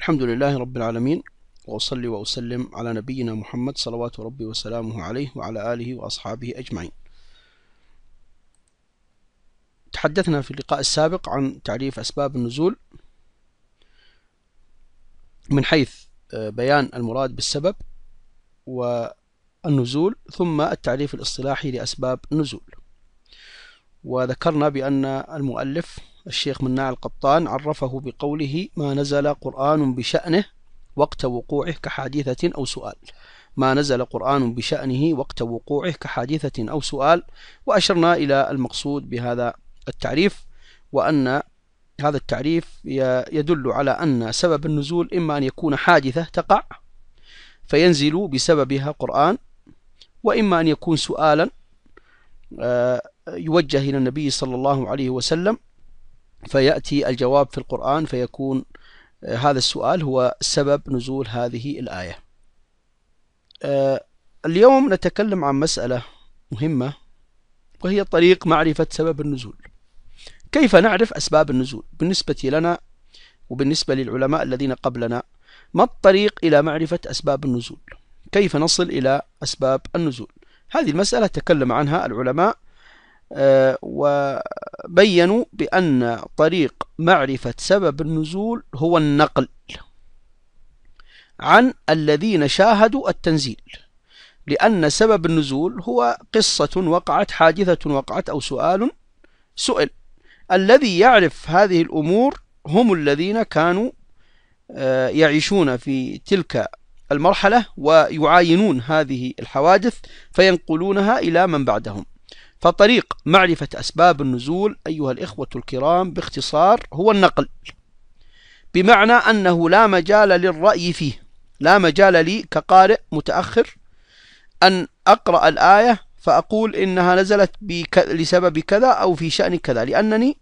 الحمد لله رب العالمين وأصلي وأسلم على نبينا محمد صلوات ربي وسلامه عليه وعلى آله وأصحابه أجمعين تحدثنا في اللقاء السابق عن تعريف أسباب النزول من حيث آه، بيان المراد بالسبب والنزول ثم التعريف الاصطلاحي لأسباب النزول وذكرنا بأن المؤلف الشيخ مناع القطان عرفه بقوله ما نزل قرآن بشأنه وقت وقوعه كحادثة أو سؤال ما نزل قرآن بشأنه وقت وقوعه كحادثة أو سؤال وأشرنا إلى المقصود بهذا التعريف وأن هذا التعريف يدل على أن سبب النزول إما أن يكون حادثة تقع فينزل بسببها قرآن وإما أن يكون سؤالا آه، يوجه إلى النبي صلى الله عليه وسلم فيأتي الجواب في القرآن فيكون آه، هذا السؤال هو سبب نزول هذه الآية آه، اليوم نتكلم عن مسألة مهمة وهي طريق معرفة سبب النزول كيف نعرف أسباب النزول بالنسبة لنا وبالنسبة للعلماء الذين قبلنا ما الطريق إلى معرفة أسباب النزول كيف نصل إلى أسباب النزول هذه المسألة تكلم عنها العلماء وبينوا بأن طريق معرفة سبب النزول هو النقل عن الذين شاهدوا التنزيل لأن سبب النزول هو قصة وقعت حادثة وقعت أو سؤال سئل الذي يعرف هذه الأمور هم الذين كانوا آه، يعيشون في تلك المرحلة ويعاينون هذه الحوادث فينقلونها إلى من بعدهم فطريق معرفة أسباب النزول أيها الإخوة الكرام باختصار هو النقل بمعنى أنه لا مجال للرأي فيه لا مجال لي كقارئ متأخر أن أقرأ الآية فأقول إنها نزلت لسبب كذا أو في شأن كذا لأنني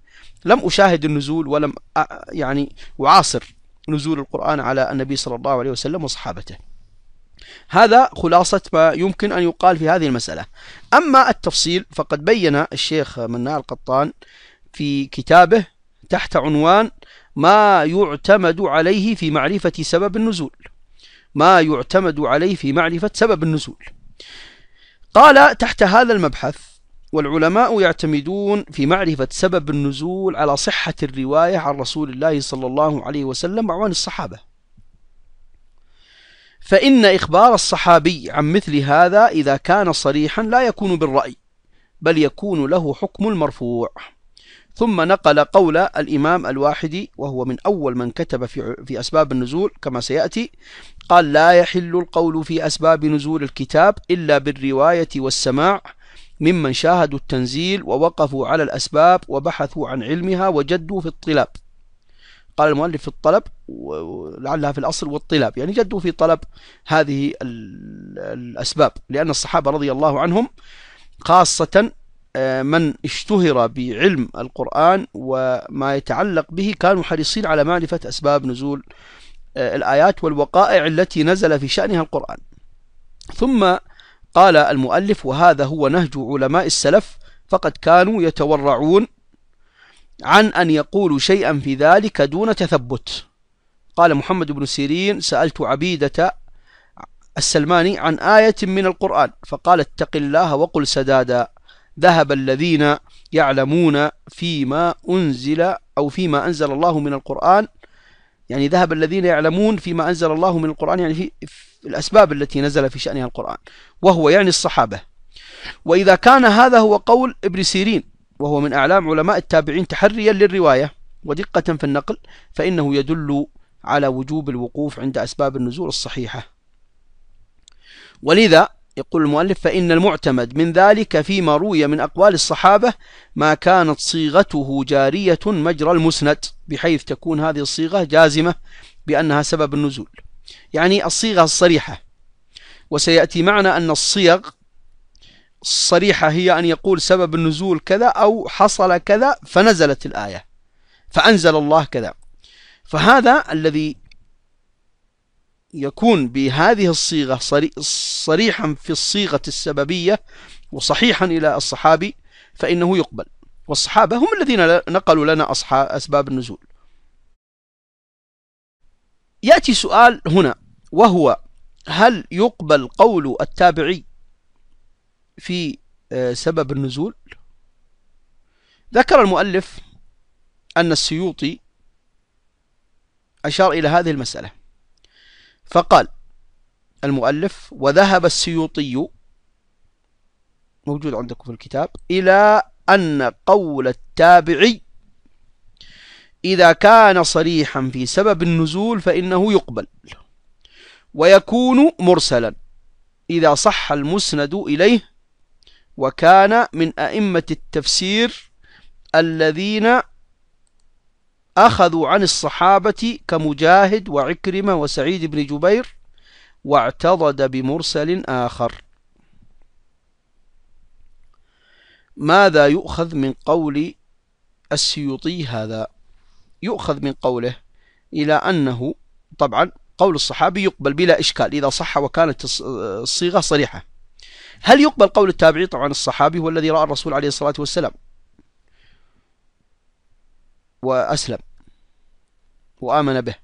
لم أشاهد النزول ولم أ... يعني أعاصر نزول القرآن على النبي صلى الله عليه وسلم وصحابته هذا خلاصة ما يمكن أن يقال في هذه المسألة أما التفصيل فقد بين الشيخ منار القطان في كتابه تحت عنوان ما يعتمد عليه في معرفة سبب النزول ما يعتمد عليه في معرفة سبب النزول قال تحت هذا المبحث والعلماء يعتمدون في معرفة سبب النزول على صحة الرواية عن رسول الله صلى الله عليه وسلم وعن الصحابة فإن إخبار الصحابي عن مثل هذا إذا كان صريحا لا يكون بالرأي بل يكون له حكم المرفوع ثم نقل قول الإمام الواحدي وهو من أول من كتب في, في أسباب النزول كما سيأتي قال لا يحل القول في أسباب نزول الكتاب إلا بالرواية والسماع ممن شاهدوا التنزيل ووقفوا على الأسباب وبحثوا عن علمها وجدوا في الطلاب قال المؤلف في الطلب ولعلها في الأصل والطلاب يعني جدوا في طلب هذه الأسباب لأن الصحابة رضي الله عنهم خاصة آه، من اشتهر بعلم القرآن وما يتعلق به كانوا حريصين على معرفة أسباب نزول آه، الآيات والوقائع التي نزل في شأنها القرآن ثم قال المؤلف وهذا هو نهج علماء السلف فقد كانوا يتورعون عن أن يقولوا شيئا في ذلك دون تثبت قال محمد بن سيرين سألت عبيدة السلماني عن آية من القرآن فقال اتق الله وقل سدادا ذهب الذين يعلمون فيما أنزل أو فيما أنزل الله من القرآن يعني ذهب الذين يعلمون فيما أنزل الله من القرآن يعني في الأسباب التي نزل في شأنها القرآن وهو يعني الصحابة وإذا كان هذا هو قول ابن سيرين وهو من أعلام علماء التابعين تحريا للرواية ودقة في النقل فإنه يدل على وجوب الوقوف عند أسباب النزول الصحيحة ولذا يقول المؤلف فإن المعتمد من ذلك فيما روي من أقوال الصحابة ما كانت صيغته جارية مجرى المسند بحيث تكون هذه الصيغة جازمة بأنها سبب النزول يعني الصيغة الصريحة وسيأتي معنا أن الصيغ الصريحة هي أن يقول سبب النزول كذا أو حصل كذا فنزلت الآية فأنزل الله كذا فهذا الذي يكون بهذه الصيغة صريحا في الصيغة السببية وصحيحا إلى الصحابي فإنه يقبل والصحابة هم الذين نقلوا لنا أسباب النزول يأتي سؤال هنا وهو هل يقبل قول التابعي في آه، سبب النزول ذكر المؤلف أن السيوطي أشار إلى هذه المسألة فقال المؤلف وذهب السيوطي موجود عندكم في الكتاب إلى أن قول التابعي إذا كان صريحا في سبب النزول فإنه يقبل ويكون مرسلا إذا صح المسند إليه وكان من أئمة التفسير الذين أخذوا عن الصحابة كمجاهد وعكرمة وسعيد بن جبير واعتضد بمرسل آخر ماذا يؤخذ من قول السيوطي هذا يؤخذ من قوله إلى أنه طبعا قول الصحابي يقبل بلا إشكال إذا صح وكانت الصيغة صريحة هل يقبل قول التابعي طبعا الصحابي هو الذي رأى الرسول عليه الصلاة والسلام وأسلم وآمن به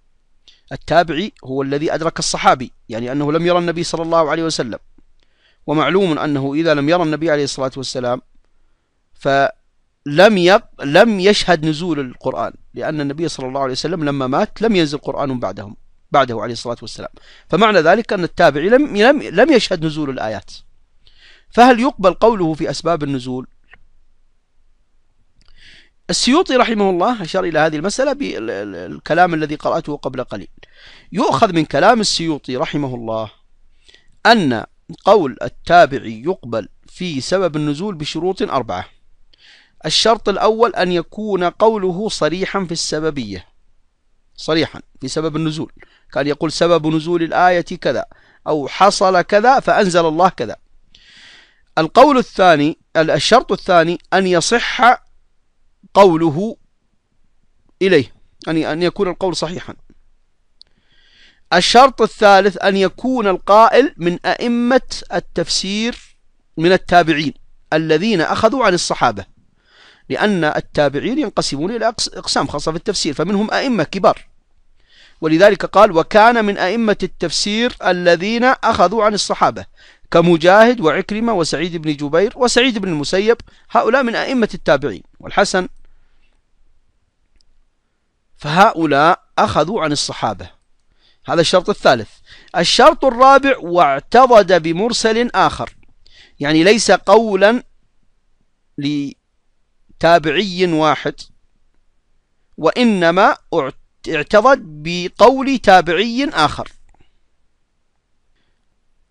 التابعي هو الذي أدرك الصحابي يعني أنه لم يرى النبي صلى الله عليه وسلم ومعلوم أنه إذا لم يرى النبي عليه الصلاة والسلام فلم يق... لم يشهد نزول القرآن لأن النبي صلى الله عليه وسلم لما مات لم ينزل قرآن بعدهم بعده عليه الصلاة والسلام فمعنى ذلك أن التابعي لم, لم, لم يشهد نزول الآيات فهل يقبل قوله في أسباب النزول السيوطي رحمه الله أشار إلى هذه المسألة بالكلام الذي قرأته قبل قليل يؤخذ من كلام السيوطي رحمه الله أن قول التابعي يقبل في سبب النزول بشروط أربعة الشرط الأول أن يكون قوله صريحا في السببية صريحا في سبب النزول كان يقول سبب نزول الآية كذا أو حصل كذا فأنزل الله كذا القول الثاني الشرط الثاني أن يصح قوله إليه أن يعني أن يكون القول صحيحا الشرط الثالث أن يكون القائل من أئمة التفسير من التابعين الذين أخذوا عن الصحابة لأن التابعين ينقسمون إلى أقسام خاصة في التفسير فمنهم أئمة كبار ولذلك قال وكان من أئمة التفسير الذين أخذوا عن الصحابة كمجاهد وعكرمة وسعيد بن جبير وسعيد بن المسيب هؤلاء من أئمة التابعين والحسن فهؤلاء أخذوا عن الصحابة هذا الشرط الثالث الشرط الرابع واعتضد بمرسل آخر يعني ليس قولا لتابعي واحد وإنما اعتضد اعترض بقول تابعي آخر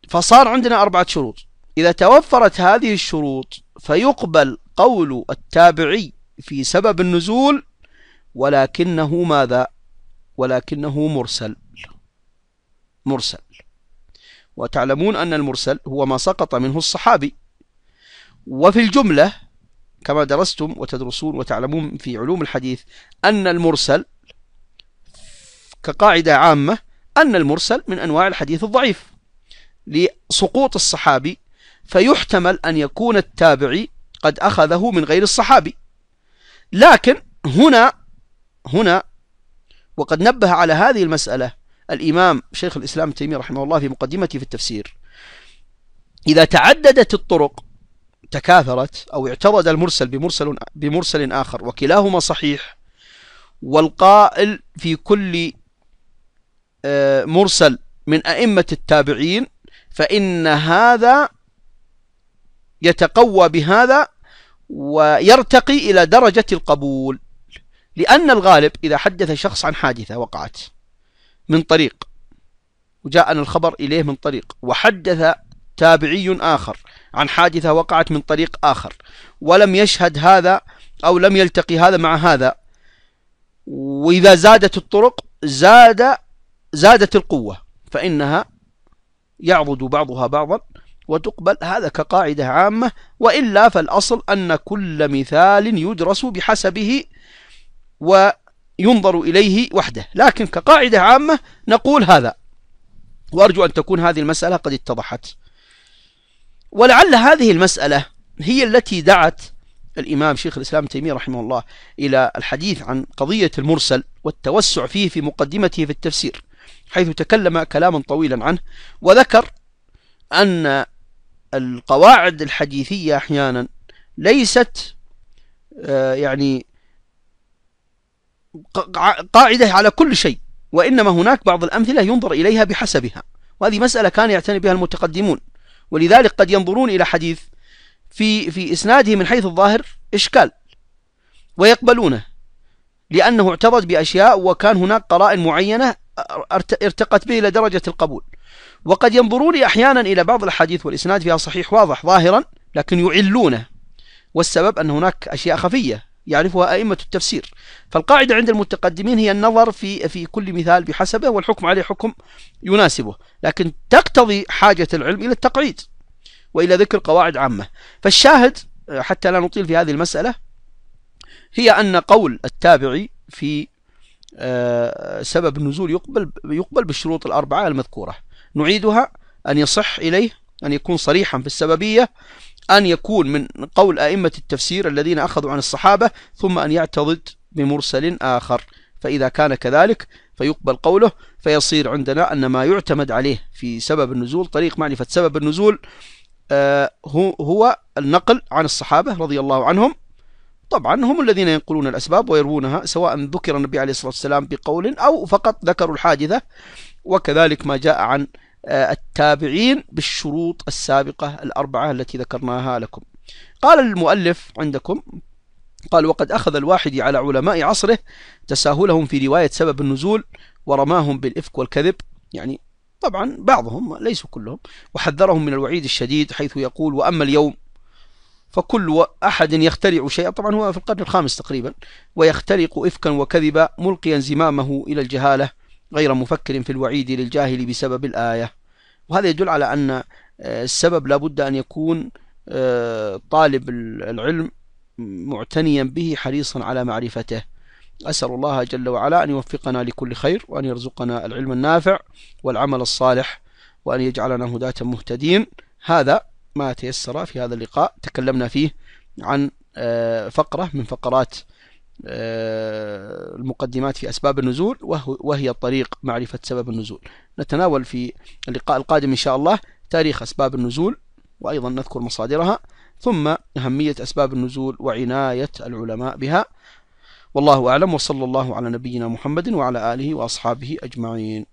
فصار عندنا أربعة شروط إذا توفرت هذه الشروط فيقبل قول التابعي في سبب النزول ولكنه ماذا ولكنه مرسل مرسل وتعلمون أن المرسل هو ما سقط منه الصحابي وفي الجملة كما درستم وتدرسون وتعلمون في علوم الحديث أن المرسل كقاعدة عامة أن المرسل من أنواع الحديث الضعيف لسقوط الصحابي فيحتمل أن يكون التابعي قد أخذه من غير الصحابي لكن هنا هنا وقد نبه على هذه المسألة الإمام شيخ الإسلام تيمية رحمه الله في مقدمته في التفسير إذا تعددت الطرق تكاثرت أو اعترض المرسل بمرسل, بمرسل آخر وكلاهما صحيح والقائل في كل مرسل من أئمة التابعين فإن هذا يتقوى بهذا ويرتقي إلى درجة القبول لأن الغالب إذا حدث شخص عن حادثة وقعت من طريق وجاءنا الخبر إليه من طريق وحدث تابعي آخر عن حادثة وقعت من طريق آخر ولم يشهد هذا أو لم يلتقي هذا مع هذا وإذا زادت الطرق زاد زادت القوة فإنها يعضد بعضها بعضا وتقبل هذا كقاعدة عامة وإلا فالأصل أن كل مثال يدرس بحسبه وينظر إليه وحده لكن كقاعدة عامة نقول هذا وأرجو أن تكون هذه المسألة قد اتضحت ولعل هذه المسألة هي التي دعت الإمام شيخ الإسلام تيمية رحمه الله إلى الحديث عن قضية المرسل والتوسع فيه في مقدمته في التفسير حيث تكلم كلاما طويلا عنه وذكر أن القواعد الحديثية أحيانا ليست آه، يعني قاعدة على كل شيء وإنما هناك بعض الأمثلة ينظر إليها بحسبها وهذه مسألة كان يعتني بها المتقدمون ولذلك قد ينظرون إلى حديث في في إسناده من حيث الظاهر إشكال ويقبلونه لأنه اعترض بأشياء وكان هناك قرائن معينة ارتقت به إلى درجة القبول وقد ينظرون أحيانا إلى بعض الأحاديث والإسناد فيها صحيح واضح ظاهرا لكن يعلونه والسبب أن هناك أشياء خفية يعرفها أئمة التفسير فالقاعدة عند المتقدمين هي النظر في في كل مثال بحسبه والحكم عليه حكم يناسبه لكن تقتضي حاجة العلم إلى التقعيد وإلى ذكر قواعد عامة فالشاهد حتى لا نطيل في هذه المسألة هي أن قول التابعي في آه، سبب النزول يقبل يقبل بالشروط الأربعة المذكورة نعيدها أن يصح إليه أن يكون صريحا في السببية أن يكون من قول أئمة التفسير الذين أخذوا عن الصحابة ثم أن يعتضد بمرسل آخر فإذا كان كذلك فيقبل قوله فيصير عندنا أن ما يعتمد عليه في سبب النزول طريق معرفة سبب النزول آه، هو النقل عن الصحابة رضي الله عنهم طبعا هم الذين ينقلون الأسباب ويروونها سواء ذكر النبي عليه الصلاة والسلام بقول أو فقط ذكروا الحادثة وكذلك ما جاء عن آه، التابعين بالشروط السابقة الأربعة التي ذكرناها لكم قال المؤلف عندكم قال وقد أخذ الواحد على علماء عصره تساهلهم في رواية سبب النزول ورماهم بالإفك والكذب يعني طبعا بعضهم ليسوا كلهم وحذرهم من الوعيد الشديد حيث يقول وأما اليوم فكل أحد يخترع شيئا طبعا هو في القرن الخامس تقريبا ويخترق إفكا وكذبا ملقيا زمامه إلى الجهالة غير مفكر في الوعيد للجاهل بسبب الآية وهذا يدل على أن آه، السبب لابد أن يكون آه، طالب العلم معتنيا به حريصا على معرفته أسأل الله جل وعلا أن يوفقنا لكل خير وأن يرزقنا العلم النافع والعمل الصالح وأن يجعلنا هداة مهتدين هذا ما تيسر في هذا اللقاء تكلمنا فيه عن آه، فقرة من فقرات آه، المقدمات في أسباب النزول وهي طريق معرفة سبب النزول نتناول في اللقاء القادم إن شاء الله تاريخ أسباب النزول وأيضا نذكر مصادرها ثم أهمية أسباب النزول وعناية العلماء بها والله أعلم وصلى الله على نبينا محمد وعلى آله وأصحابه أجمعين